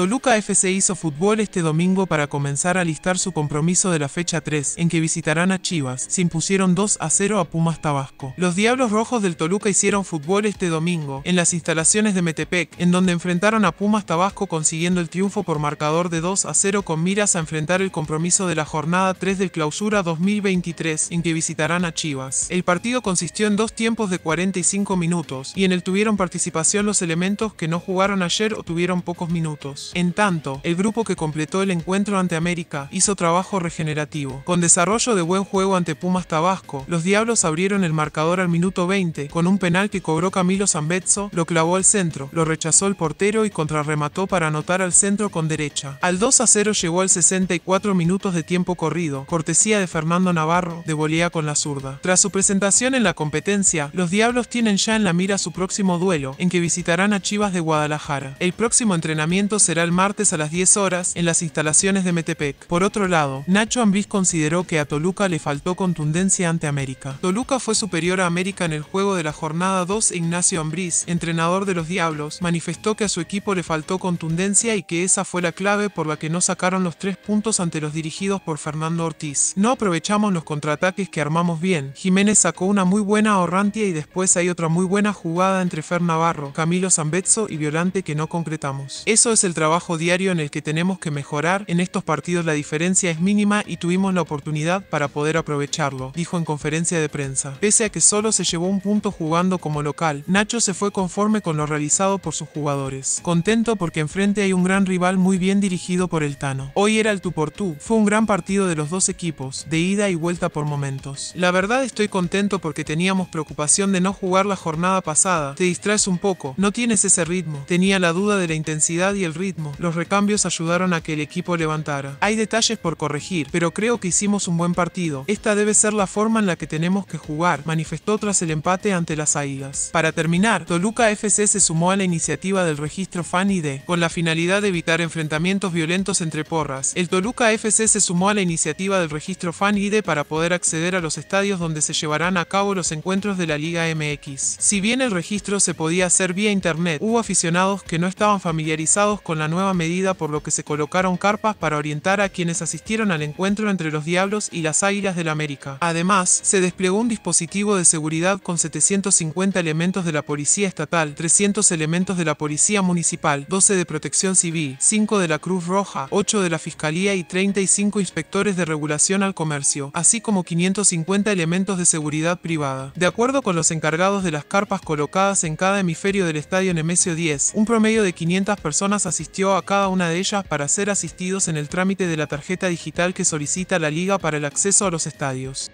Toluca FC hizo fútbol este domingo para comenzar a listar su compromiso de la fecha 3, en que visitarán a Chivas, se impusieron 2 a 0 a Pumas Tabasco. Los Diablos Rojos del Toluca hicieron fútbol este domingo, en las instalaciones de Metepec, en donde enfrentaron a Pumas Tabasco consiguiendo el triunfo por marcador de 2 a 0 con miras a enfrentar el compromiso de la jornada 3 del clausura 2023, en que visitarán a Chivas. El partido consistió en dos tiempos de 45 minutos, y en el tuvieron participación los elementos que no jugaron ayer o tuvieron pocos minutos. En tanto, el grupo que completó el encuentro ante América hizo trabajo regenerativo. Con desarrollo de buen juego ante Pumas Tabasco, los Diablos abrieron el marcador al minuto 20 con un penal que cobró Camilo Zambetso, lo clavó al centro, lo rechazó el portero y contrarremató para anotar al centro con derecha. Al 2 a 0 llegó al 64 minutos de tiempo corrido, cortesía de Fernando Navarro, de volea con la zurda. Tras su presentación en la competencia, los Diablos tienen ya en la mira su próximo duelo, en que visitarán a Chivas de Guadalajara. El próximo entrenamiento se será el martes a las 10 horas en las instalaciones de Metepec. Por otro lado, Nacho Ambriz consideró que a Toluca le faltó contundencia ante América. Toluca fue superior a América en el juego de la jornada 2 Ignacio Ambriz, entrenador de los Diablos, manifestó que a su equipo le faltó contundencia y que esa fue la clave por la que no sacaron los tres puntos ante los dirigidos por Fernando Ortiz. No aprovechamos los contraataques que armamos bien. Jiménez sacó una muy buena ahorrantia y después hay otra muy buena jugada entre Fer Navarro, Camilo Zambetso y Violante que no concretamos. Eso es el trabajo diario en el que tenemos que mejorar. En estos partidos la diferencia es mínima y tuvimos la oportunidad para poder aprovecharlo, dijo en conferencia de prensa. Pese a que solo se llevó un punto jugando como local, Nacho se fue conforme con lo realizado por sus jugadores. Contento porque enfrente hay un gran rival muy bien dirigido por el Tano. Hoy era el tú por tú. Fue un gran partido de los dos equipos, de ida y vuelta por momentos. La verdad estoy contento porque teníamos preocupación de no jugar la jornada pasada. Te distraes un poco, no tienes ese ritmo. Tenía la duda de la intensidad y el ritmo los recambios ayudaron a que el equipo levantara. Hay detalles por corregir, pero creo que hicimos un buen partido. Esta debe ser la forma en la que tenemos que jugar, manifestó tras el empate ante las aigas. Para terminar, Toluca FC se sumó a la iniciativa del registro Fan ID, con la finalidad de evitar enfrentamientos violentos entre porras. El Toluca FC se sumó a la iniciativa del registro Fan ID para poder acceder a los estadios donde se llevarán a cabo los encuentros de la Liga MX. Si bien el registro se podía hacer vía internet, hubo aficionados que no estaban familiarizados con la nueva medida por lo que se colocaron carpas para orientar a quienes asistieron al encuentro entre los Diablos y las Águilas del la América. Además, se desplegó un dispositivo de seguridad con 750 elementos de la Policía Estatal, 300 elementos de la Policía Municipal, 12 de Protección Civil, 5 de la Cruz Roja, 8 de la Fiscalía y 35 inspectores de regulación al comercio, así como 550 elementos de seguridad privada. De acuerdo con los encargados de las carpas colocadas en cada hemisferio del Estadio Nemesio 10, un promedio de 500 personas asistieron asistió a cada una de ellas para ser asistidos en el trámite de la tarjeta digital que solicita la liga para el acceso a los estadios.